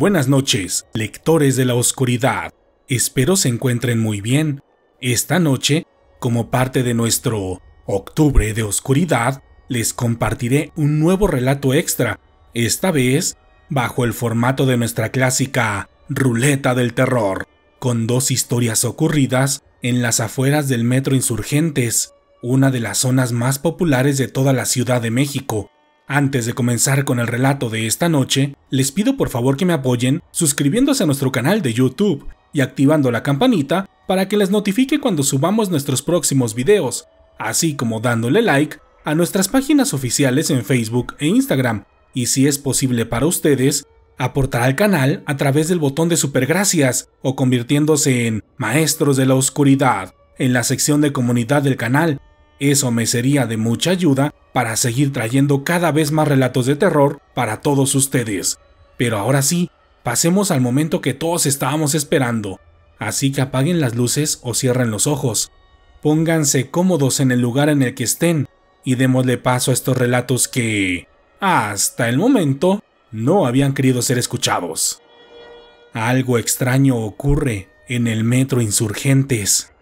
Buenas noches, lectores de la oscuridad. Espero se encuentren muy bien. Esta noche, como parte de nuestro Octubre de Oscuridad, les compartiré un nuevo relato extra, esta vez bajo el formato de nuestra clásica Ruleta del Terror, con dos historias ocurridas en las afueras del Metro Insurgentes, una de las zonas más populares de toda la Ciudad de México, antes de comenzar con el relato de esta noche, les pido por favor que me apoyen suscribiéndose a nuestro canal de YouTube y activando la campanita para que les notifique cuando subamos nuestros próximos videos, así como dándole like a nuestras páginas oficiales en Facebook e Instagram, y si es posible para ustedes, aportar al canal a través del botón de supergracias o convirtiéndose en maestros de la oscuridad en la sección de comunidad del canal eso me sería de mucha ayuda para seguir trayendo cada vez más relatos de terror para todos ustedes. Pero ahora sí, pasemos al momento que todos estábamos esperando. Así que apaguen las luces o cierren los ojos. Pónganse cómodos en el lugar en el que estén y démosle paso a estos relatos que, hasta el momento, no habían querido ser escuchados. Algo extraño ocurre en el metro Insurgentes.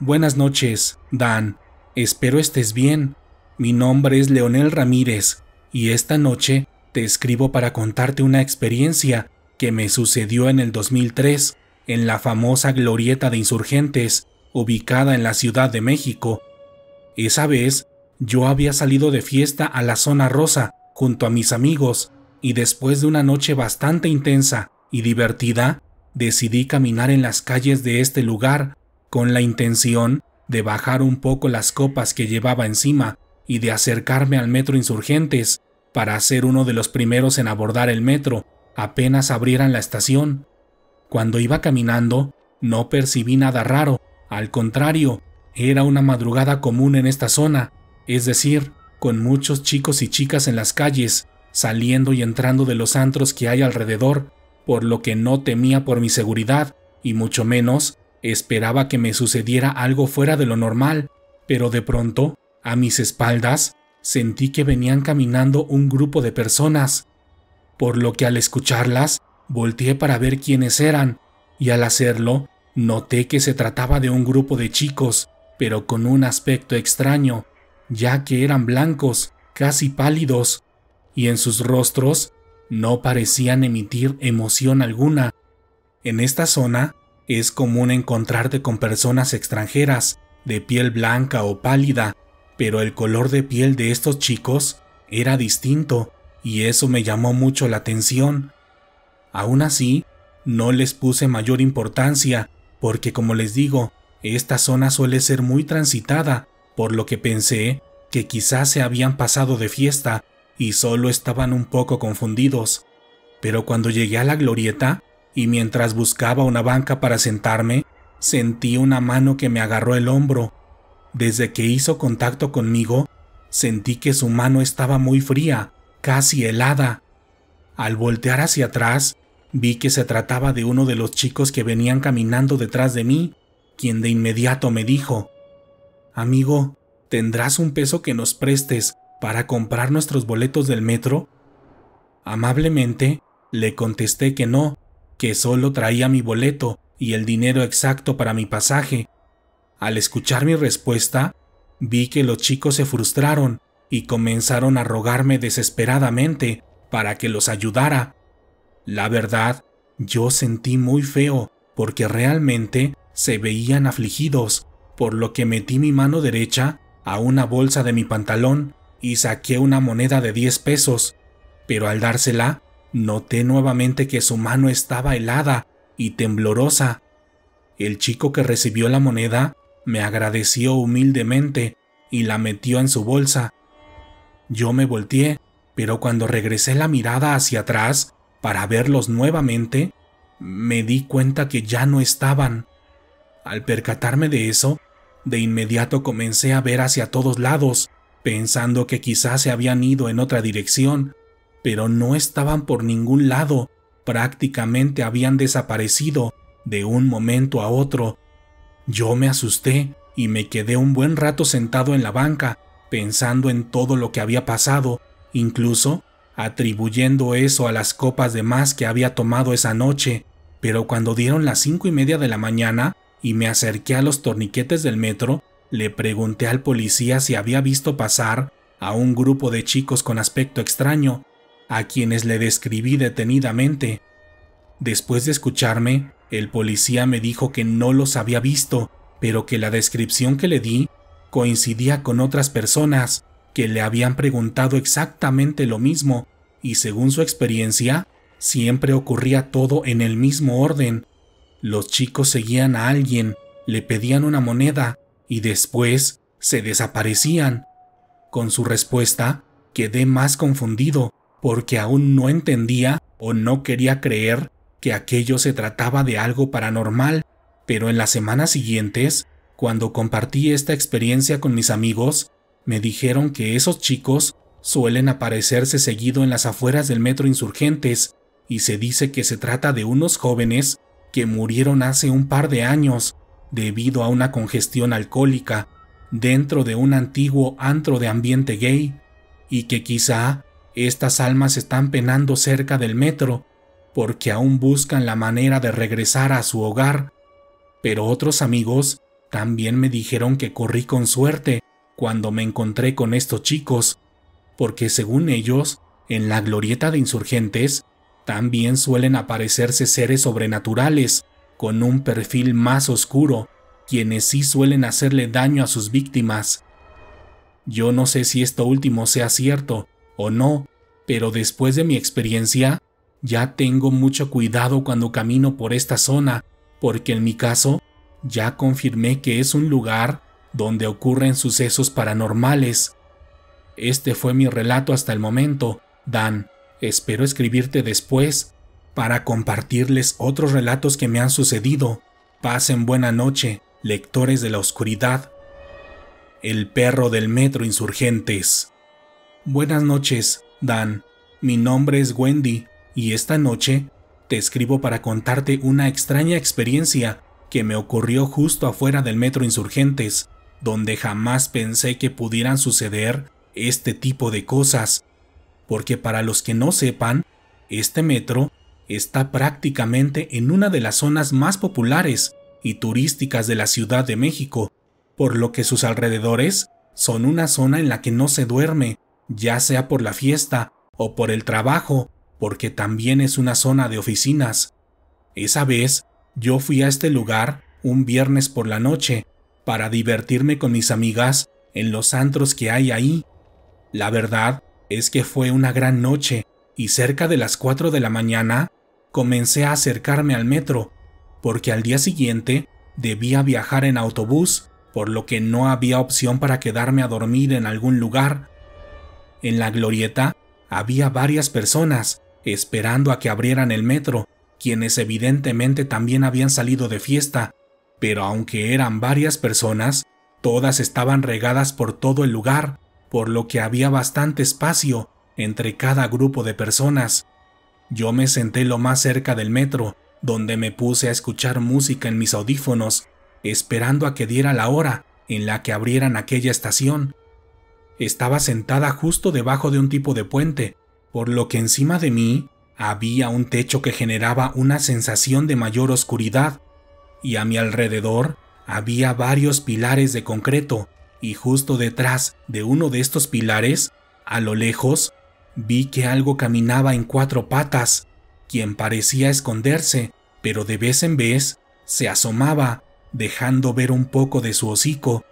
Buenas noches, Dan. Espero estés bien. Mi nombre es Leonel Ramírez y esta noche te escribo para contarte una experiencia que me sucedió en el 2003 en la famosa glorieta de insurgentes ubicada en la Ciudad de México. Esa vez yo había salido de fiesta a la zona rosa junto a mis amigos y después de una noche bastante intensa y divertida, decidí caminar en las calles de este lugar con la intención de bajar un poco las copas que llevaba encima y de acercarme al metro insurgentes para ser uno de los primeros en abordar el metro apenas abrieran la estación. Cuando iba caminando, no percibí nada raro, al contrario, era una madrugada común en esta zona, es decir, con muchos chicos y chicas en las calles, saliendo y entrando de los antros que hay alrededor, por lo que no temía por mi seguridad, y mucho menos Esperaba que me sucediera algo fuera de lo normal, pero de pronto, a mis espaldas, sentí que venían caminando un grupo de personas, por lo que al escucharlas, volteé para ver quiénes eran, y al hacerlo, noté que se trataba de un grupo de chicos, pero con un aspecto extraño, ya que eran blancos, casi pálidos, y en sus rostros no parecían emitir emoción alguna. En esta zona es común encontrarte con personas extranjeras, de piel blanca o pálida, pero el color de piel de estos chicos era distinto y eso me llamó mucho la atención. Aún así, no les puse mayor importancia porque como les digo, esta zona suele ser muy transitada, por lo que pensé que quizás se habían pasado de fiesta y solo estaban un poco confundidos. Pero cuando llegué a la glorieta, y mientras buscaba una banca para sentarme, sentí una mano que me agarró el hombro. Desde que hizo contacto conmigo, sentí que su mano estaba muy fría, casi helada. Al voltear hacia atrás, vi que se trataba de uno de los chicos que venían caminando detrás de mí, quien de inmediato me dijo, Amigo, ¿tendrás un peso que nos prestes para comprar nuestros boletos del metro? Amablemente, le contesté que no, que solo traía mi boleto y el dinero exacto para mi pasaje. Al escuchar mi respuesta, vi que los chicos se frustraron y comenzaron a rogarme desesperadamente para que los ayudara. La verdad, yo sentí muy feo porque realmente se veían afligidos, por lo que metí mi mano derecha a una bolsa de mi pantalón y saqué una moneda de 10 pesos, pero al dársela Noté nuevamente que su mano estaba helada y temblorosa. El chico que recibió la moneda me agradeció humildemente y la metió en su bolsa. Yo me volteé, pero cuando regresé la mirada hacia atrás para verlos nuevamente, me di cuenta que ya no estaban. Al percatarme de eso, de inmediato comencé a ver hacia todos lados, pensando que quizás se habían ido en otra dirección, pero no estaban por ningún lado, prácticamente habían desaparecido de un momento a otro. Yo me asusté y me quedé un buen rato sentado en la banca, pensando en todo lo que había pasado, incluso atribuyendo eso a las copas de más que había tomado esa noche, pero cuando dieron las cinco y media de la mañana y me acerqué a los torniquetes del metro, le pregunté al policía si había visto pasar a un grupo de chicos con aspecto extraño, a quienes le describí detenidamente. Después de escucharme, el policía me dijo que no los había visto, pero que la descripción que le di coincidía con otras personas que le habían preguntado exactamente lo mismo, y según su experiencia, siempre ocurría todo en el mismo orden. Los chicos seguían a alguien, le pedían una moneda, y después se desaparecían. Con su respuesta, quedé más confundido porque aún no entendía o no quería creer que aquello se trataba de algo paranormal, pero en las semanas siguientes, cuando compartí esta experiencia con mis amigos, me dijeron que esos chicos suelen aparecerse seguido en las afueras del metro insurgentes, y se dice que se trata de unos jóvenes que murieron hace un par de años debido a una congestión alcohólica dentro de un antiguo antro de ambiente gay, y que quizá estas almas están penando cerca del metro porque aún buscan la manera de regresar a su hogar, pero otros amigos también me dijeron que corrí con suerte cuando me encontré con estos chicos, porque según ellos, en la glorieta de insurgentes, también suelen aparecerse seres sobrenaturales, con un perfil más oscuro, quienes sí suelen hacerle daño a sus víctimas. Yo no sé si esto último sea cierto, o no, pero después de mi experiencia, ya tengo mucho cuidado cuando camino por esta zona, porque en mi caso, ya confirmé que es un lugar donde ocurren sucesos paranormales. Este fue mi relato hasta el momento, Dan. Espero escribirte después para compartirles otros relatos que me han sucedido. Pasen buena noche, lectores de la oscuridad. El perro del metro insurgentes. Buenas noches, Dan. Mi nombre es Wendy y esta noche te escribo para contarte una extraña experiencia que me ocurrió justo afuera del Metro Insurgentes, donde jamás pensé que pudieran suceder este tipo de cosas. Porque para los que no sepan, este metro está prácticamente en una de las zonas más populares y turísticas de la Ciudad de México, por lo que sus alrededores son una zona en la que no se duerme ya sea por la fiesta o por el trabajo, porque también es una zona de oficinas. Esa vez, yo fui a este lugar un viernes por la noche para divertirme con mis amigas en los antros que hay ahí. La verdad es que fue una gran noche y cerca de las 4 de la mañana comencé a acercarme al metro, porque al día siguiente debía viajar en autobús, por lo que no había opción para quedarme a dormir en algún lugar en la glorieta había varias personas esperando a que abrieran el metro, quienes evidentemente también habían salido de fiesta, pero aunque eran varias personas, todas estaban regadas por todo el lugar, por lo que había bastante espacio entre cada grupo de personas. Yo me senté lo más cerca del metro, donde me puse a escuchar música en mis audífonos, esperando a que diera la hora en la que abrieran aquella estación, estaba sentada justo debajo de un tipo de puente, por lo que encima de mí había un techo que generaba una sensación de mayor oscuridad, y a mi alrededor había varios pilares de concreto, y justo detrás de uno de estos pilares, a lo lejos, vi que algo caminaba en cuatro patas, quien parecía esconderse, pero de vez en vez se asomaba, dejando ver un poco de su hocico.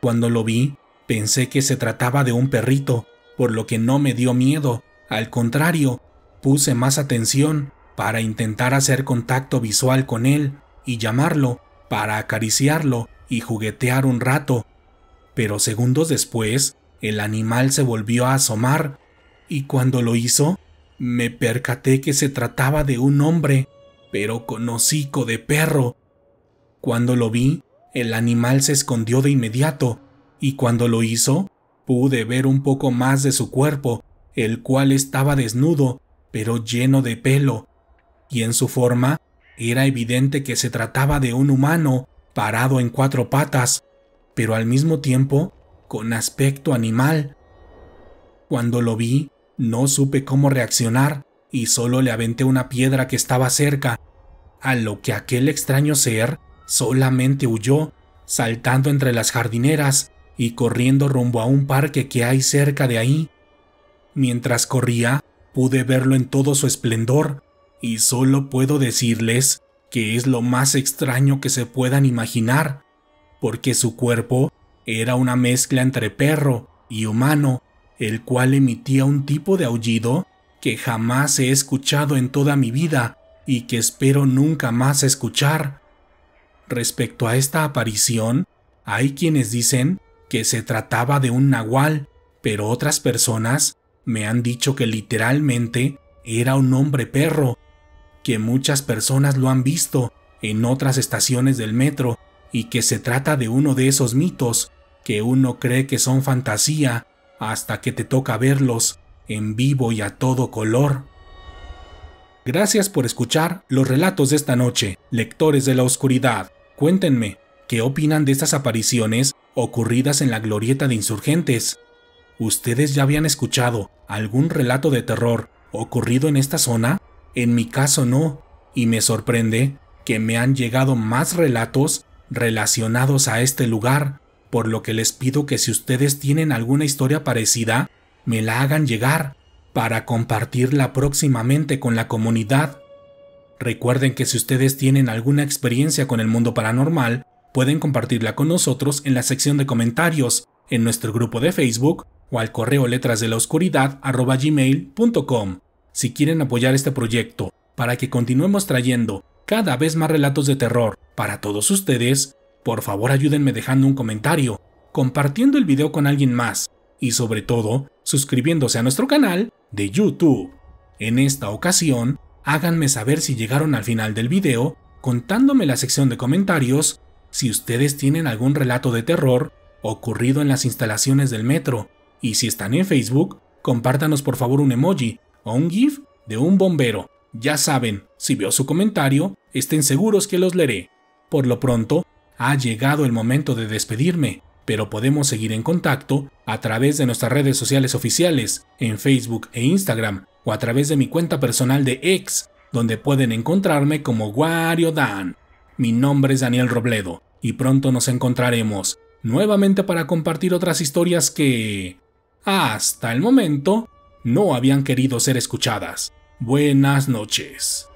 Cuando lo vi, Pensé que se trataba de un perrito, por lo que no me dio miedo, al contrario, puse más atención para intentar hacer contacto visual con él y llamarlo, para acariciarlo y juguetear un rato. Pero segundos después, el animal se volvió a asomar y cuando lo hizo, me percaté que se trataba de un hombre, pero con hocico de perro. Cuando lo vi, el animal se escondió de inmediato y cuando lo hizo, pude ver un poco más de su cuerpo, el cual estaba desnudo, pero lleno de pelo, y en su forma era evidente que se trataba de un humano parado en cuatro patas, pero al mismo tiempo con aspecto animal. Cuando lo vi, no supe cómo reaccionar y solo le aventé una piedra que estaba cerca, a lo que aquel extraño ser solamente huyó, saltando entre las jardineras y corriendo rumbo a un parque que hay cerca de ahí. Mientras corría, pude verlo en todo su esplendor y solo puedo decirles que es lo más extraño que se puedan imaginar, porque su cuerpo era una mezcla entre perro y humano, el cual emitía un tipo de aullido que jamás he escuchado en toda mi vida y que espero nunca más escuchar. Respecto a esta aparición, hay quienes dicen que se trataba de un nahual, pero otras personas me han dicho que literalmente era un hombre perro, que muchas personas lo han visto en otras estaciones del metro y que se trata de uno de esos mitos que uno cree que son fantasía hasta que te toca verlos en vivo y a todo color. Gracias por escuchar los relatos de esta noche, lectores de la oscuridad. Cuéntenme ¿Qué opinan de estas apariciones ocurridas en la glorieta de insurgentes? ¿Ustedes ya habían escuchado algún relato de terror ocurrido en esta zona? En mi caso no, y me sorprende que me han llegado más relatos relacionados a este lugar, por lo que les pido que si ustedes tienen alguna historia parecida, me la hagan llegar para compartirla próximamente con la comunidad. Recuerden que si ustedes tienen alguna experiencia con el mundo paranormal, pueden compartirla con nosotros en la sección de comentarios, en nuestro grupo de Facebook o al correo letras de la oscuridad gmail.com. Si quieren apoyar este proyecto para que continuemos trayendo cada vez más relatos de terror para todos ustedes, por favor ayúdenme dejando un comentario, compartiendo el video con alguien más y sobre todo suscribiéndose a nuestro canal de YouTube. En esta ocasión, háganme saber si llegaron al final del video contándome la sección de comentarios si ustedes tienen algún relato de terror ocurrido en las instalaciones del metro, y si están en Facebook, compártanos por favor un emoji o un GIF de un bombero. Ya saben, si veo su comentario, estén seguros que los leeré. Por lo pronto, ha llegado el momento de despedirme, pero podemos seguir en contacto a través de nuestras redes sociales oficiales, en Facebook e Instagram, o a través de mi cuenta personal de X, donde pueden encontrarme como Wario Dan. Mi nombre es Daniel Robledo y pronto nos encontraremos nuevamente para compartir otras historias que, hasta el momento, no habían querido ser escuchadas. Buenas noches.